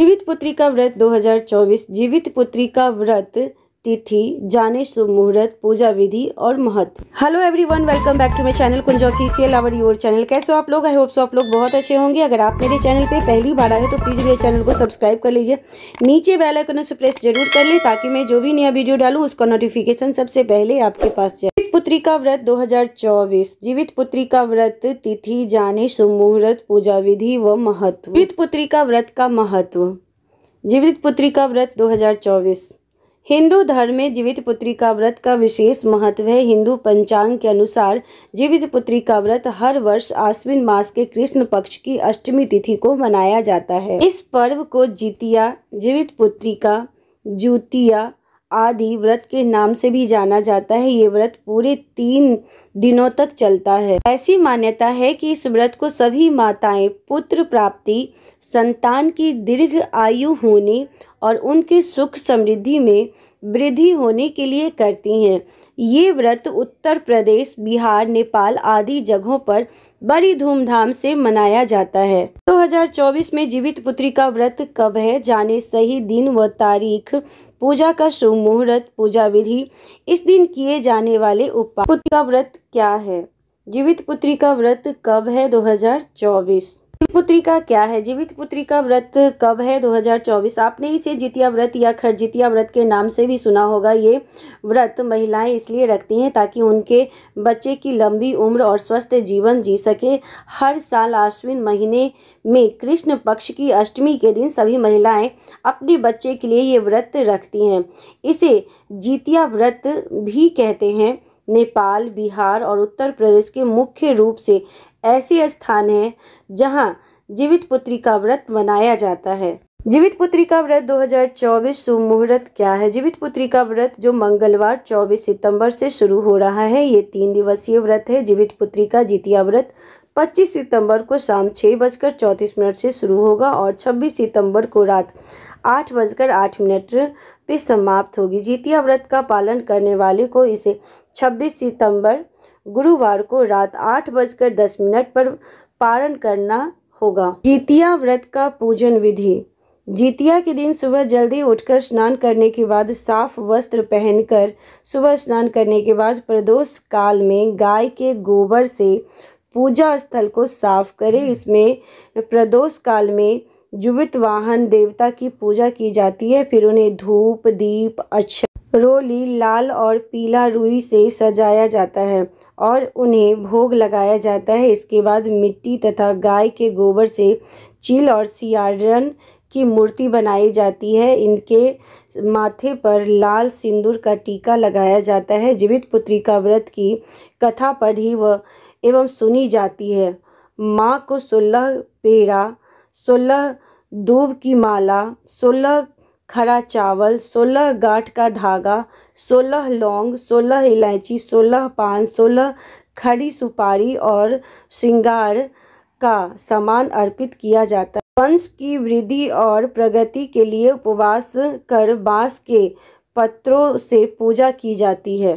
जीवित पुत्री का व्रत 2024 जीवित पुत्री का व्रत तिथि जाने शुभ मुहूर्त पूजा विधि और महत्व hello everyone welcome back to my channel Kunj official our your channel कैसे हो आप लोग आई होप सो आप लोग बहुत अच्छे होंगे अगर आप मेरे चैनल पे पहली बार आए तो प्लीज़ मेरे चैनल को सब्सक्राइब कर लीजिए नीचे बेल आइकन से प्रेस जरूर कर लें ताकि मैं जो भी नया वीडियो डालूँ उसका नोटिफिकेशन सबसे पहले आपके पास जाए पुत्री का व्रत 2024 जीवित पुत्री का व्रत तिथि जाने सुमुहूर्त पूजा विधि व महत्व जीवित पुत्री का व्रत का महत्व जीवित पुत्री का व्रत 2024 हिंदू धर्म में जीवित पुत्री का व्रत का विशेष महत्व है हिंदू पंचांग के अनुसार जीवित पुत्री का व्रत हर वर्ष आश्विन मास के कृष्ण पक्ष की अष्टमी तिथि को मनाया जाता है इस पर्व को जीतिया जीवित पुत्री का जूतिया आदि व्रत के नाम से भी जाना जाता है ये व्रत पूरे तीन दिनों तक चलता है ऐसी मान्यता है कि इस व्रत को सभी माताएं पुत्र प्राप्ति संतान की दीर्घ आयु होने और उनके सुख समृद्धि में वृद्धि होने के लिए करती हैं ये व्रत उत्तर प्रदेश बिहार नेपाल आदि जगहों पर बड़ी धूमधाम से मनाया जाता है 2024 में जीवित पुत्री का व्रत कब है जाने सही दिन व तारीख पूजा का शुभ मुहूर्त पूजा विधि इस दिन किए जाने वाले उपाय पुत्र का व्रत क्या है जीवित पुत्री का व्रत कब है 2024 पुत्री का क्या है जीवित पुत्री का व्रत कब है 2024 आपने इसे जितिया व्रत या खरजितिया व्रत के नाम से भी सुना होगा ये व्रत महिलाएं इसलिए रखती हैं ताकि उनके बच्चे की लंबी उम्र और स्वस्थ जीवन जी सके हर साल आश्विन महीने में कृष्ण पक्ष की अष्टमी के दिन सभी महिलाएं अपने बच्चे के लिए ये व्रत रखती हैं इसे जितिया व्रत भी कहते हैं नेपाल बिहार और उत्तर प्रदेश के मुख्य रूप से ऐसे स्थान हैं जहां जीवित पुत्री का व्रत मनाया जाता है जीवित पुत्री का व्रत 2024 शुभ मुहूर्त क्या है जीवित पुत्री का व्रत जो मंगलवार 24 सितंबर से शुरू हो रहा है ये तीन दिवसीय व्रत है जीवित पुत्री का जितिया व्रत 25 सितंबर को शाम छः बजकर चौंतीस मिनट से शुरू होगा और 26 सितंबर को रात आठ बजकर आठ मिनट भी समाप्त होगी जितिया व्रत का पालन करने वाले को इसे 26 सितंबर गुरुवार को रात आठ बजकर दस मिनट पर पारण करना होगा जितिया व्रत का पूजन विधि जीतिया के दिन सुबह जल्दी उठकर स्नान करने के बाद साफ वस्त्र पहनकर सुबह स्नान करने के बाद प्रदोष काल में गाय के गोबर से पूजा स्थल को साफ करें इसमें प्रदोष काल में जुवित वाहन देवता की पूजा की जाती है फिर उन्हें धूप दीप रोली लाल और पीला रुई से सजाया जाता है और उन्हें भोग लगाया जाता है इसके बाद मिट्टी तथा गाय के गोबर से चील और सियारन की मूर्ति बनाई जाती है इनके माथे पर लाल सिंदूर का टीका लगाया जाता है जीवित पुत्री का व्रत की कथा पढ़ी व एवं सुनी जाती है माँ को सोलह पेड़ा सोलह दूब की माला सोलह खरा चावल सोलह गाठ का धागा सोलह लौंग सोलह इलायची सोलह पान सोलह खड़ी सुपारी और श्रृंगार का सामान अर्पित किया जाता है वंश की वृद्धि और प्रगति के लिए उपवास कर बांस के पत्रों से पूजा की जाती है